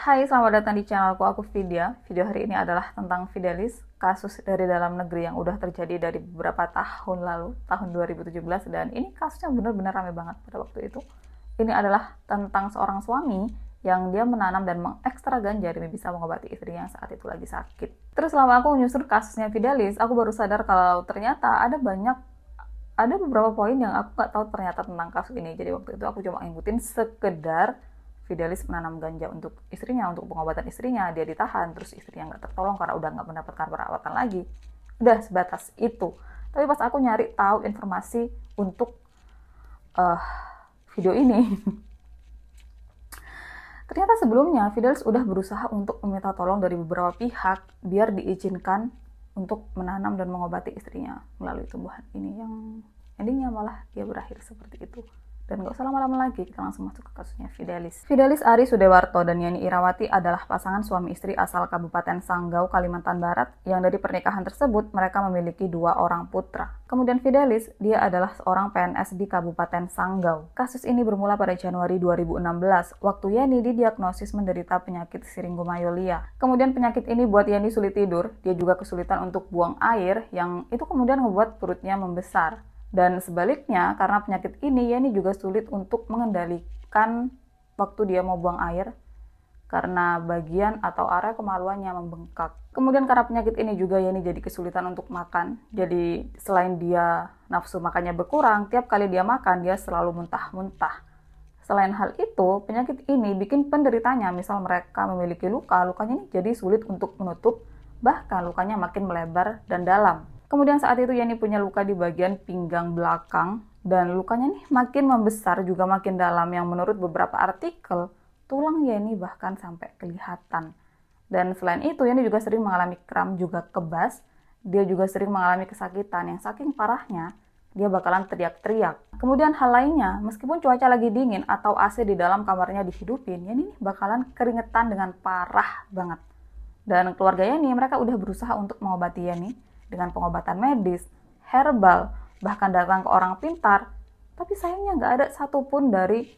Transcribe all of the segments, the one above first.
Hai, selamat datang di channelku, aku Vidya. Video hari ini adalah tentang Fidelis, kasus dari dalam negeri yang udah terjadi dari beberapa tahun lalu, tahun 2017, dan ini kasusnya benar-benar rame banget pada waktu itu. Ini adalah tentang seorang suami yang dia menanam dan mengekstra ganja demi bisa mengobati istrinya saat itu lagi sakit. Terus selama aku menyusur kasusnya Fidelis, aku baru sadar kalau ternyata ada banyak ada beberapa poin yang aku nggak tahu ternyata tentang kasus ini. Jadi waktu itu aku cuma ngikutin sekedar Fidelis menanam ganja untuk istrinya, untuk pengobatan istrinya, dia ditahan, terus istrinya nggak tertolong karena udah nggak mendapatkan perawatan lagi. Udah sebatas itu. Tapi pas aku nyari tahu informasi untuk uh, video ini, ternyata sebelumnya Fidelis udah berusaha untuk meminta tolong dari beberapa pihak biar diizinkan untuk menanam dan mengobati istrinya melalui tumbuhan ini yang endingnya malah dia berakhir seperti itu. Dan gak usah lama-lama lagi, kita langsung masuk ke kasusnya Fidelis. Fidelis Ari Sudewarto dan Yani Irawati adalah pasangan suami istri asal Kabupaten Sanggau, Kalimantan Barat, yang dari pernikahan tersebut mereka memiliki dua orang putra. Kemudian Fidelis, dia adalah seorang PNS di Kabupaten Sanggau. Kasus ini bermula pada Januari 2016, waktu Yani didiagnosis menderita penyakit siringomayolia. Kemudian penyakit ini buat Yani sulit tidur, dia juga kesulitan untuk buang air, yang itu kemudian membuat perutnya membesar. Dan sebaliknya, karena penyakit ini, ya ini juga sulit untuk mengendalikan waktu dia mau buang air karena bagian atau area kemaluannya membengkak. Kemudian karena penyakit ini juga ya ini jadi kesulitan untuk makan. Jadi selain dia nafsu makannya berkurang, tiap kali dia makan dia selalu muntah-muntah. Selain hal itu, penyakit ini bikin penderitanya, misal mereka memiliki luka, lukanya ini jadi sulit untuk menutup, bahkan lukanya makin melebar dan dalam. Kemudian saat itu Yani punya luka di bagian pinggang belakang dan lukanya nih makin membesar juga makin dalam yang menurut beberapa artikel tulang Yani bahkan sampai kelihatan. Dan selain itu Yani juga sering mengalami kram juga kebas, dia juga sering mengalami kesakitan yang saking parahnya dia bakalan teriak-teriak. Kemudian hal lainnya, meskipun cuaca lagi dingin atau AC di dalam kamarnya dihidupin, Yani nih bakalan keringetan dengan parah banget. Dan keluarga Yani mereka udah berusaha untuk mengobati Yani, dengan pengobatan medis, herbal, bahkan datang ke orang pintar, tapi sayangnya nggak ada satupun dari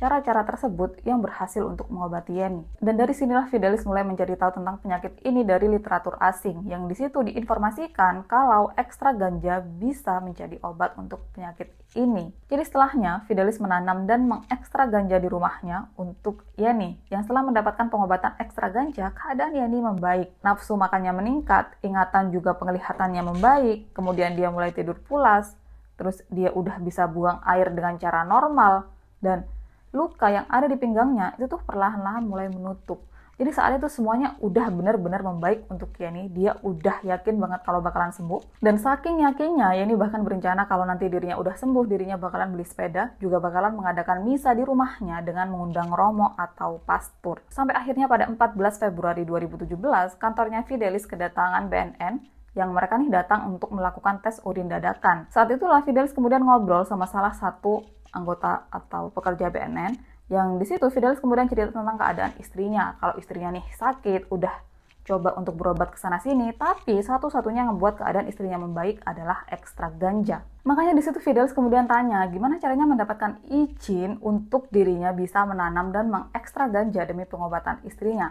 cara-cara tersebut yang berhasil untuk mengobati Yeni. Dan dari sinilah Fidelis mulai menjadi tahu tentang penyakit ini dari literatur asing, yang di situ diinformasikan kalau ekstra ganja bisa menjadi obat untuk penyakit ini. Jadi setelahnya, Fidelis menanam dan mengekstra ganja di rumahnya untuk Yeni, yang setelah mendapatkan pengobatan ekstra ganja, keadaan Yeni membaik. Nafsu makannya meningkat, ingatan juga penglihatannya membaik, kemudian dia mulai tidur pulas, terus dia udah bisa buang air dengan cara normal, dan luka yang ada di pinggangnya itu tuh perlahan-lahan mulai menutup. Jadi saat itu semuanya udah benar-benar membaik untuk Yeni. Dia udah yakin banget kalau bakalan sembuh. Dan saking yakinnya, Yeni bahkan berencana kalau nanti dirinya udah sembuh, dirinya bakalan beli sepeda, juga bakalan mengadakan misa di rumahnya dengan mengundang romo atau pastor. Sampai akhirnya pada 14 Februari 2017, kantornya Fidelis kedatangan BNN yang mereka nih datang untuk melakukan tes urin dadakan. Saat itulah Fidelis kemudian ngobrol sama salah satu anggota atau pekerja BNN yang di situ Fidelis kemudian cerita tentang keadaan istrinya. Kalau istrinya nih sakit, udah coba untuk berobat ke sana sini, tapi satu-satunya yang membuat keadaan istrinya membaik adalah ekstrak ganja. Makanya di situ Fidelis kemudian tanya, gimana caranya mendapatkan izin untuk dirinya bisa menanam dan mengekstrak ganja demi pengobatan istrinya.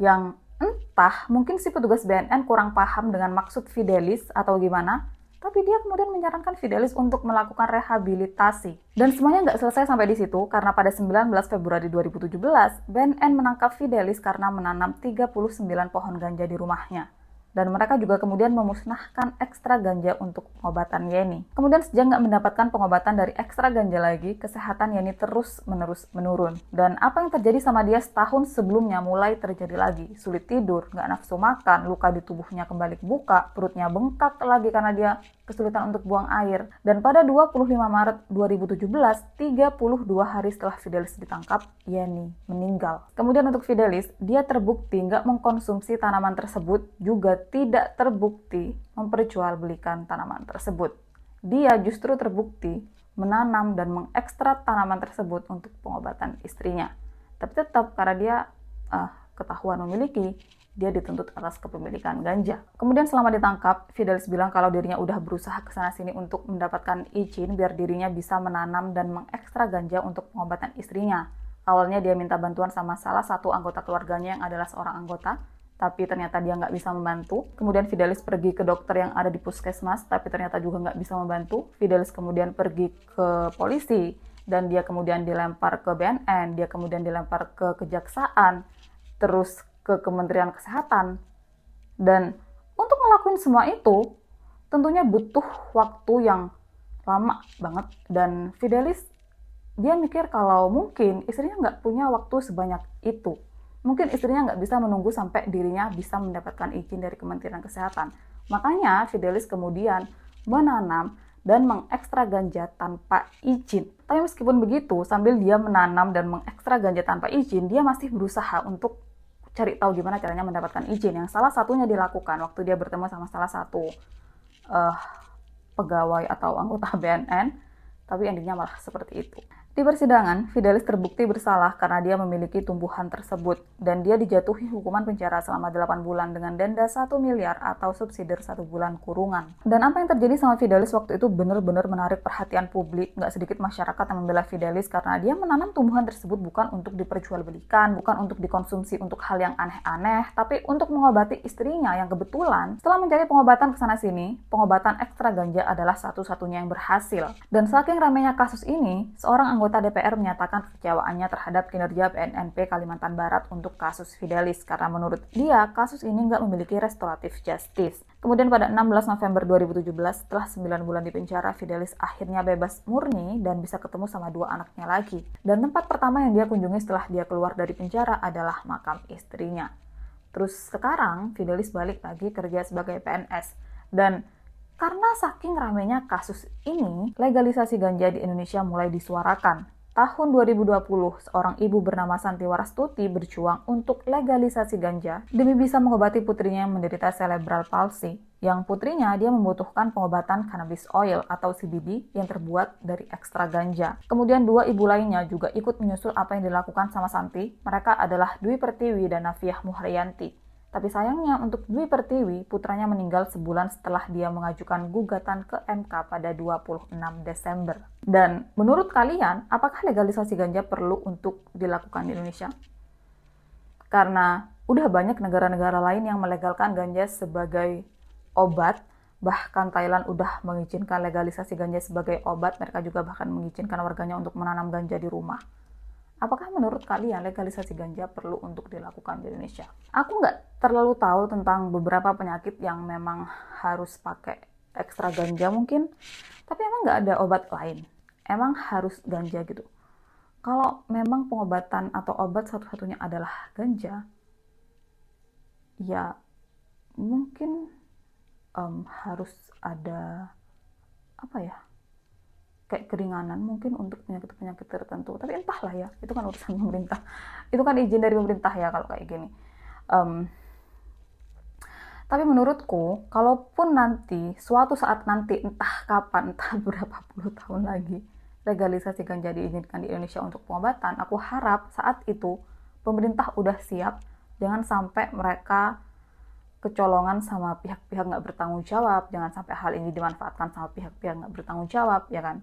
Yang entah, mungkin si petugas BNN kurang paham dengan maksud Fidelis atau gimana, tapi dia kemudian menyarankan Fidelis untuk melakukan rehabilitasi. Dan semuanya nggak selesai sampai di situ, karena pada 19 Februari 2017, Ben N menangkap Fidelis karena menanam 39 pohon ganja di rumahnya dan mereka juga kemudian memusnahkan ekstra ganja untuk pengobatan Yeni. Kemudian sejak nggak mendapatkan pengobatan dari ekstra ganja lagi, kesehatan Yeni terus menerus menurun. Dan apa yang terjadi sama dia setahun sebelumnya mulai terjadi lagi. Sulit tidur, nggak nafsu makan, luka di tubuhnya kembali buka, perutnya bengkak lagi karena dia kesulitan untuk buang air. Dan pada 25 Maret 2017, 32 hari setelah Fidelis ditangkap, Yeni meninggal. Kemudian untuk Fidelis, dia terbukti nggak mengkonsumsi tanaman tersebut juga tidak terbukti memperjualbelikan tanaman tersebut. Dia justru terbukti menanam dan mengekstrak tanaman tersebut untuk pengobatan istrinya. Tapi tetap karena dia uh, ketahuan memiliki, dia dituntut atas kepemilikan ganja. Kemudian selama ditangkap, Fidelis bilang kalau dirinya udah berusaha ke sana sini untuk mendapatkan izin biar dirinya bisa menanam dan mengekstrak ganja untuk pengobatan istrinya. Awalnya dia minta bantuan sama salah satu anggota keluarganya yang adalah seorang anggota, tapi ternyata dia nggak bisa membantu. Kemudian Fidelis pergi ke dokter yang ada di puskesmas, tapi ternyata juga nggak bisa membantu. Fidelis kemudian pergi ke polisi, dan dia kemudian dilempar ke BNN, dia kemudian dilempar ke kejaksaan, terus ke Kementerian Kesehatan. Dan untuk ngelakuin semua itu, tentunya butuh waktu yang lama banget. Dan Fidelis, dia mikir kalau mungkin istrinya nggak punya waktu sebanyak itu mungkin istrinya nggak bisa menunggu sampai dirinya bisa mendapatkan izin dari Kementerian Kesehatan. Makanya Fidelis kemudian menanam dan mengekstra ganja tanpa izin. Tapi meskipun begitu, sambil dia menanam dan mengekstra ganja tanpa izin, dia masih berusaha untuk cari tahu gimana caranya mendapatkan izin. Yang salah satunya dilakukan waktu dia bertemu sama salah satu uh, pegawai atau anggota BNN, tapi endingnya malah seperti itu. Di persidangan, Fidelis terbukti bersalah karena dia memiliki tumbuhan tersebut dan dia dijatuhi hukuman penjara selama 8 bulan dengan denda 1 miliar atau subsidi 1 bulan kurungan. Dan apa yang terjadi sama Fidelis waktu itu benar-benar menarik perhatian publik, nggak sedikit masyarakat yang membela Fidelis karena dia menanam tumbuhan tersebut bukan untuk diperjualbelikan, bukan untuk dikonsumsi untuk hal yang aneh-aneh, tapi untuk mengobati istrinya yang kebetulan setelah mencari pengobatan ke sana sini, pengobatan ekstra ganja adalah satu-satunya yang berhasil. Dan saking ramainya kasus ini, seorang anggota Anggota DPR menyatakan kekecewaannya terhadap kinerja PNNP Kalimantan Barat untuk kasus Fidelis karena menurut dia kasus ini nggak memiliki restoratif justice. Kemudian pada 16 November 2017 setelah 9 bulan di penjara Fidelis akhirnya bebas murni dan bisa ketemu sama dua anaknya lagi. Dan tempat pertama yang dia kunjungi setelah dia keluar dari penjara adalah makam istrinya. Terus sekarang Fidelis balik lagi kerja sebagai PNS dan karena saking ramainya kasus ini, legalisasi ganja di Indonesia mulai disuarakan. Tahun 2020, seorang ibu bernama Santi Warastuti berjuang untuk legalisasi ganja demi bisa mengobati putrinya yang menderita cerebral palsy. Yang putrinya dia membutuhkan pengobatan cannabis oil atau CBD yang terbuat dari ekstra ganja. Kemudian dua ibu lainnya juga ikut menyusul apa yang dilakukan sama Santi. Mereka adalah Dwi Pertiwi dan Nafiah Muhrianti. Tapi sayangnya untuk Dwi Pertiwi, putranya meninggal sebulan setelah dia mengajukan gugatan ke MK pada 26 Desember. Dan menurut kalian, apakah legalisasi ganja perlu untuk dilakukan di Indonesia? Karena udah banyak negara-negara lain yang melegalkan ganja sebagai obat, bahkan Thailand udah mengizinkan legalisasi ganja sebagai obat, mereka juga bahkan mengizinkan warganya untuk menanam ganja di rumah. Apakah menurut kalian legalisasi ganja perlu untuk dilakukan di Indonesia? Aku nggak terlalu tahu tentang beberapa penyakit yang memang harus pakai ekstra ganja mungkin, tapi emang nggak ada obat lain. Emang harus ganja gitu. Kalau memang pengobatan atau obat satu-satunya adalah ganja, ya mungkin um, harus ada apa ya? kayak keringanan mungkin untuk penyakit-penyakit tertentu tapi entahlah ya itu kan urusan pemerintah itu kan izin dari pemerintah ya kalau kayak gini um, tapi menurutku, kalaupun nanti, suatu saat nanti, entah kapan, entah berapa puluh tahun lagi, legalisasi ganja diizinkan di Indonesia untuk pengobatan, aku harap saat itu pemerintah udah siap, jangan sampai mereka kecolongan sama pihak-pihak nggak bertanggung jawab, jangan sampai hal ini dimanfaatkan sama pihak-pihak nggak bertanggung jawab, ya kan?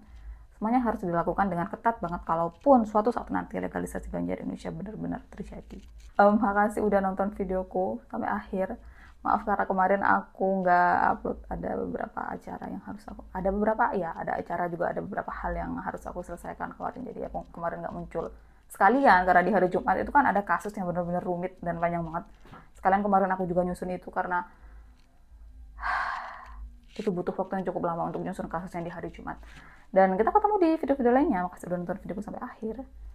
Semuanya harus dilakukan dengan ketat banget kalaupun suatu saat nanti legalisasi ganja di Indonesia benar-benar terjadi. Um, makasih udah nonton videoku sampai akhir. Maaf karena kemarin aku nggak upload ada beberapa acara yang harus aku ada beberapa ya ada acara juga ada beberapa hal yang harus aku selesaikan kemarin jadi aku kemarin nggak muncul sekalian karena di hari Jumat itu kan ada kasus yang benar-benar rumit dan panjang banget sekalian kemarin aku juga nyusun itu karena itu butuh waktu yang cukup lama untuk menyusun kasusnya di hari Jumat. Dan kita ketemu di video-video lainnya. Makasih udah nonton videoku sampai akhir.